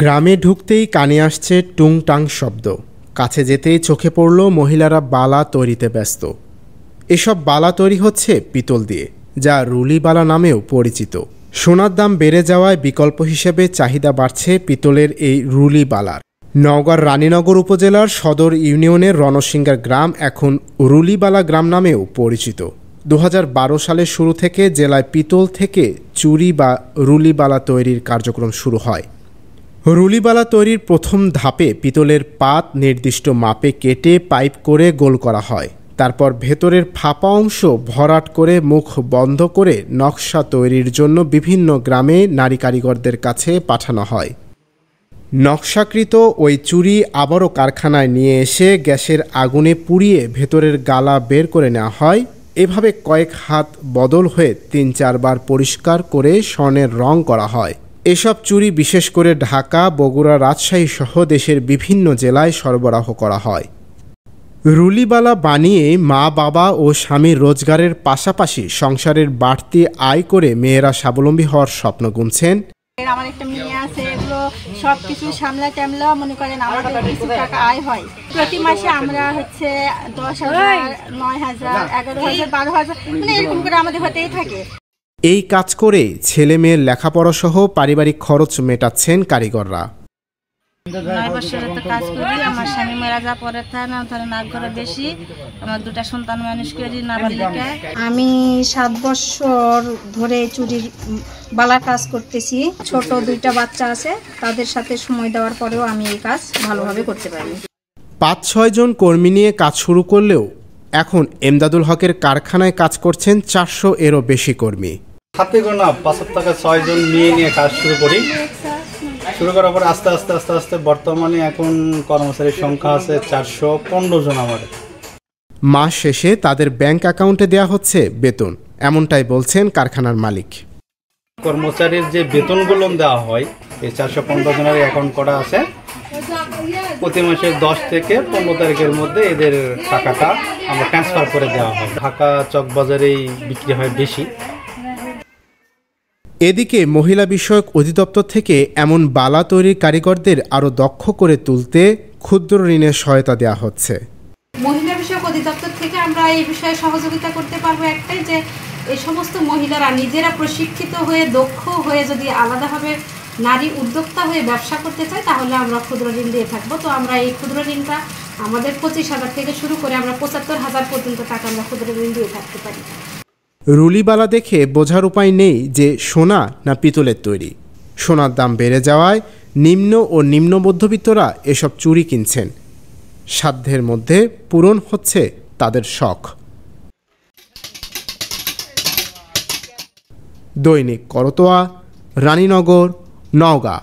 গ্রামে ঢুকতেই কানে আসছে টুংটাং শব্দ কাছে যেতেই চোখে পড়ল মহিলারা বালা তৈরিতে ব্যস্ত এসব বালা তৈরি হচ্ছে পিতল দিয়ে যা রুলিবালা নামেও পরিচিত সোনার দাম বেড়ে যাওয়ায় বিকল্প হিসেবে চাহিদা বাড়ছে পিতলের এই রুলি বালার নওগাঁর রানীনগর উপজেলার সদর ইউনিয়নের রণসিংহার গ্রাম এখন রুলিবালা গ্রাম নামেও পরিচিত দু সালের শুরু থেকে জেলায় পিতল থেকে চুরি বা রুলিবালা তৈরির কার্যক্রম শুরু হয় রুলিবালা তৈরির প্রথম ধাপে পিতলের পাত নির্দিষ্ট মাপে কেটে পাইপ করে গোল করা হয় তারপর ভেতরের ফাঁপা অংশ ভরাট করে মুখ বন্ধ করে নকশা তৈরির জন্য বিভিন্ন গ্রামে নারী কারিগরদের কাছে পাঠানো হয় নকশাকৃত ওই চুরি আবারও কারখানায় নিয়ে এসে গ্যাসের আগুনে পুড়িয়ে ভেতরের গালা বের করে নেওয়া হয় এভাবে কয়েক হাত বদল হয়ে তিন চারবার পরিষ্কার করে স্বর্ণের রং করা হয় এসব চুরি বিশেষ করে ঢাকা বগুড়া রাজশাহী সহ দেশের বিভিন্ন জেলায় সরবরাহ করা হয় রুলিবালা বানিয়ে মা বাবা ও স্বামীর রোজগারের পাশাপাশি সংসারের বাড়তি আয় করে মেয়েরা স্বাবলম্বী হওয়ার স্বপ্ন গুনছেন আমার একটা মেয়ে আছে এগুলো সব কিছু সামলা মনে করেন আমাদের কিছু টাকা আয় হয় প্রতি মাসে আমরা হচ্ছে দশ হাজার নয় হাজার এগারো হাজার বারো হাজার মানে এরকম করে আমাদের হতেই থাকে এই কাজ করে ছেলে মেয়ের লেখাপড়াসহ পারিবারিক খরচ মেটাচ্ছেন কারিগররা কাজ করি আমার স্বামী মারা যা পরে না ঘরে বেশি আমার দুটা সন্তান মানুষ করি না আমি সাত বছর ধরে চুরির বালা কাজ করতেছি ছোট দুইটা বাচ্চা আছে তাদের সাথে সময় দেওয়ার পরেও আমি এই কাজ ভালোভাবে করতে পারি পাঁচ ছয় জন কর্মী নিয়ে কাজ শুরু করলেও এখন এমদাদুল হকের কারখানায় কাজ করছেন চারশো এরও বেশি কর্মী হাতে গোনা পাঁচশো টাকা ছয়জন মেয়ে নিয়ে কাজ শুরু করি শুরু করার পর আস্তে আস্তে আস্তে আস্তে বর্তমানে এখন কর্মচারীর সংখ্যা আছে চারশো পনেরো জন আমার মাস শেষে তাদের ব্যাংক অ্যাকাউন্টে দেয়া হচ্ছে বেতন এমনটাই বলছেন কারখানার মালিক কর্মচারীর যে বেতনগুলো দেওয়া হয় এই চারশো পনেরো জনের অ্যাকাউন্ট করা আছে প্রতি মাসের দশ থেকে পনেরো তারিখের মধ্যে এদের টাকাটা আমরা ট্রান্সফার করে দেওয়া হয় ঢাকা চকবাজারেই বিক্রি হয় বেশি এদিকে মহিলা বিষয়ক অধিদপ্তর থেকে এমন বালা তৈরির কারিগরদের আরও দক্ষ করে তুলতে ক্ষুদ্র ঋণের সহায়তা দেওয়া হচ্ছে মহিলা বিষয়ক অধিদপ্তর থেকে আমরা এই বিষয়ে সহযোগিতা করতে পারবো একটাই যে এই সমস্ত মহিলারা নিজেরা প্রশিক্ষিত হয়ে দক্ষ হয়ে যদি আলাদাভাবে নারী উদ্যোক্তা হয়ে ব্যবসা করতে চায় তাহলে আমরা ক্ষুদ্র ঋণ দিয়ে থাকবো তো আমরা এই ক্ষুদ্র ঋণটা আমাদের পঁচিশ হাজার থেকে শুরু করে আমরা পঁচাত্তর হাজার পর্যন্ত টাকা আমরা ক্ষুদ্র ঋণ দিয়ে থাকতে পারি রুলিবালা দেখে বোঝার উপায় নেই যে সোনা না পিতলের তৈরি সোনার দাম বেড়ে যাওয়ায় নিম্ন ও নিম্ন মধ্যবিত্তরা এসব চুরি কিনছেন সাধ্যের মধ্যে পূরণ হচ্ছে তাদের শখ দৈনিক করতোয়া রানীনগর নওগাঁ